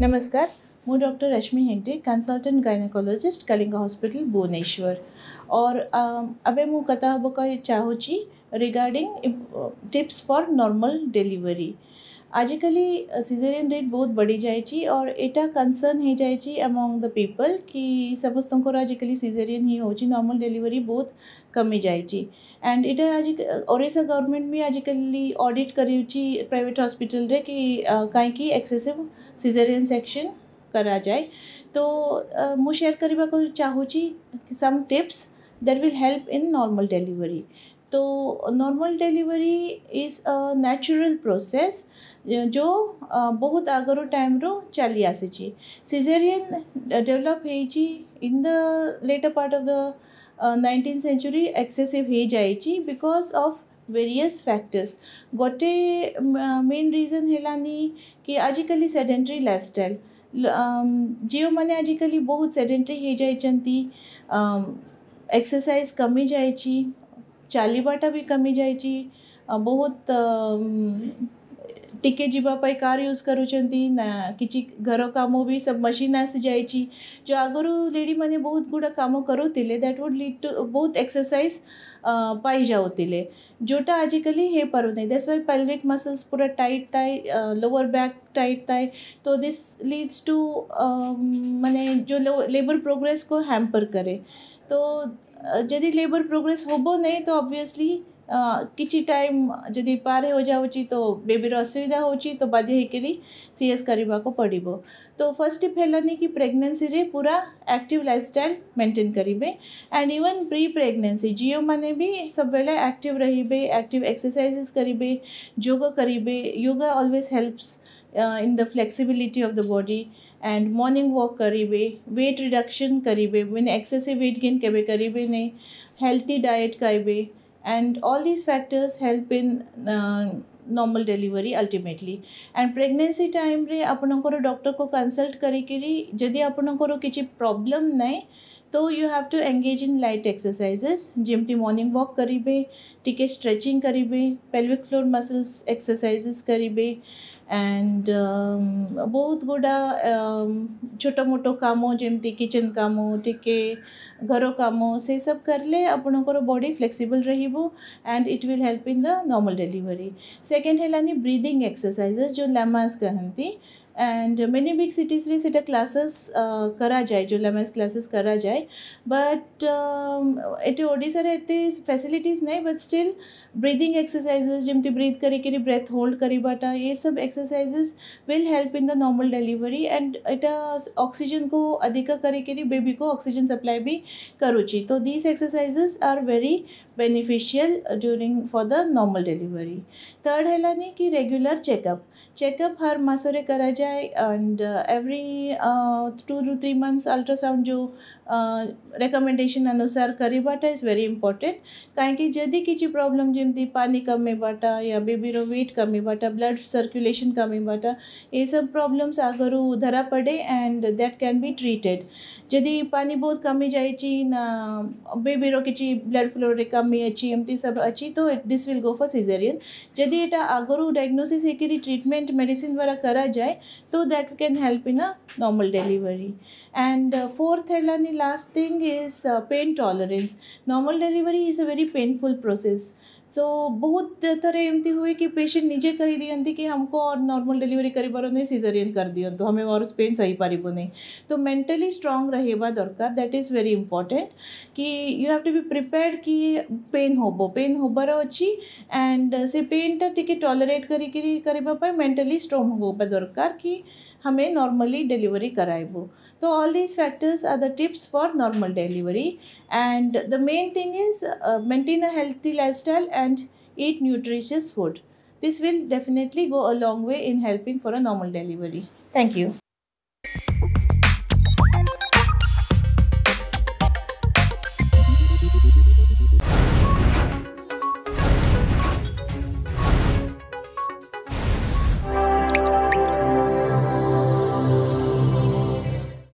नमस्कार मु doctor Rashmi Hegde consultant gynaecologist Kalinga hospital Bhubaneswar और अब मु कथा हवाक regarding tips for normal delivery आजिकाली सिजेरियन रेट बहुत बढ़ी जाए और एटा कंसर्न हो जायची अमोंग द पीपल कि समस्त तुमको तो आजिकली सिजेरियन ही होची नॉर्मल डिलीवरी बहुत कमी जायची एंड एटा आज ओरेसा गवर्नमेंट भी आजिकली ऑडिट कर प्राइवेट हॉस्पिटल रे कि कहीं की एक्सेसिव सिजेरियन सेक्शन करा जाए तो मु शेयर करने को चाहूँगी some tips that will help in normal delivery तो normal delivery is a natural process जो बहुत आगर टाइम रो चली आसी सीजेरियन डेवलप हो in the later part of the nineteen century excessive हो जाइए बिकॉज ऑफ वेरियस फैक्टर्स गोटे मेन रिजन है कि आजिकल सेडेटरी स्टाइल जो मैंने आजिकल बहुत सेडेटरी हो जाती एक्सरसाइज कमी जाइए चलवाटा भी कमी जा बहुत टिके जी कार यूज करूँ कि घर काम भी सब मशीन आसी जाए जो आगु लेडी मैंने बहुत गुड़ा कम करू दैट वुड लीड टू बहुत एक्सरसाइज पाई जाऊ जोटा आजिकल हो पार नहीं दैट्स वाई पेल्विक मसल्स पूरा टाइट थाए लोअर बैक टाइट थाए तो दिस लीड्स टू मैंने जो लेबर प्रोग्रेस को हैम्पर करे तो ଯଦି ଲେବର୍ ପ୍ରୋଗ୍ରେସ୍ ହେବ ନାହିଁ ତ ଅବଭିୟସ୍ଲି କିଛି ଟାଇମ୍ ଯଦି ପାର ହୋଇଯାଉଛି ତ ବେବିର ଅସୁବିଧା ହେଉଛି ତ ବାଧ୍ୟ ହେଇକରି ସି ଏସ୍ କରିବାକୁ ପଡ଼ିବ ତ ଫର୍ଷ୍ଟ ଷ୍ଟେପ୍ ହେଲାନି କି ପ୍ରେଗନେନ୍ସିରେ ପୁରା ଆକ୍ଟିଭ୍ ଲାଇଫଷ୍ଟାଇଲ୍ ମେଣ୍ଟେନ୍ କରିବେ ଆଣ୍ଡ ଇଭନ୍ ପ୍ରି ପ୍ରେଗନେନ୍ସି ଝିଅମାନେ ବି ସବୁବେଳେ ଆକ୍ଟିଭ୍ ରହିବେ ଆକ୍ଟିଭ୍ ଏକ୍ସରସାଇଜେସ୍ କରିବେ ଯୋଗ କରିବେ yoga always helps in the flexibility of the body and morning walk करे वेट रिडक्शन करीबे मीन एक्सेसिव वेट गेन कभी करीबे नहीं हेल्थी डाइट करीबे and all these factors help in normal delivery ultimately and pregnancy time रे आपण doctor को consult करी जदि आपण किसी प्रॉब्लम नहीं तो you have to engage in light exercises जेमती मॉर्निंग वॉक करीबे टीके स्ट्रेचिंग करीबे पेल्विक फ्लोर मसल्स एक्सरसाइजेस करे एंड बहुत गुड़ा um, छोट मोटो कम जमी किचन कम टी घर कम से सब करले आपणकर बॉडी फ्लेक्सिबल रहिबो and it will help in the normal delivery second है ब्रीदिंग एक्सरसाइजेस जो लैमास कहती एंड मेनी बिग सिटीज रे सेटा क्लासेस करा जाए जो लमेस क्लासेस करा जाए बट एटे ओडिसा रे एते फैसिलिटीज नै बट स्टिल ब्रीदिंग एक्सरसाइजेस जेमती ब्रीथ करे के ब्रेथ होल्ड करिबाटा ये सब exercises will help in the normal delivery and एटा ऑक्सीजन को अधिक करे के बेबी को ऑक्सीजन सप्लाई भी करूची तो these exercises are very beneficial during for the normal delivery third हैलानी कि रेगुलर चेकअप चेकअप हर मासोरे करा जाए आई and every two two three months ultrasound जो रेकमेंडेशन अनुसार करवाटा इज वेरी इंपोर्टेंट कहीं जदि कि प्रॉब्लम जमी पानी कमेबाटा या बेबी रो वेट कमेबाटा ब्लड सर्कुलेशन कमेबाटा ये सब प्रॉब्लम्स आगर धरा पड़े and that can be treated जदि पानी बहुत कमी जाए ना बेबी रो कि ब्लड फ्लो कमी अच्छी एमती सब अच्छी तो this will go for caesarean जदि यहाँ आगर डायग्नोसिस एक ट्रीटमेंट मेडिसिन द्वारा करा जाए तो that can help in a normal delivery and fourth है last thing is pain tolerance normal delivery is a very painful process so बहुत तरह एमती हुए कि पेशेंट निजे कही दिखती कि हमको और नॉर्मल डिलीवरी नहीं सीजरियन कर दिंतु तो हमें और पेन सही पार नहीं तो मेंटली स्ट्रांग रहा दरकार दैट इज वेरी इंपॉर्टेंट कि you have to be prepare कि पेन हम पेन होबार अच्छी एंड uh, से पेनटा टी टलरेट करेंटाली स्ट्रंग होगा दरकार कि हमें नॉर्मली डिलीवरी कराए वो तो all these factors are the tips for normal delivery and the main thing is maintain a healthy life style and eat nutritious food this will definitely go a long way in helping for a normal delivery thank you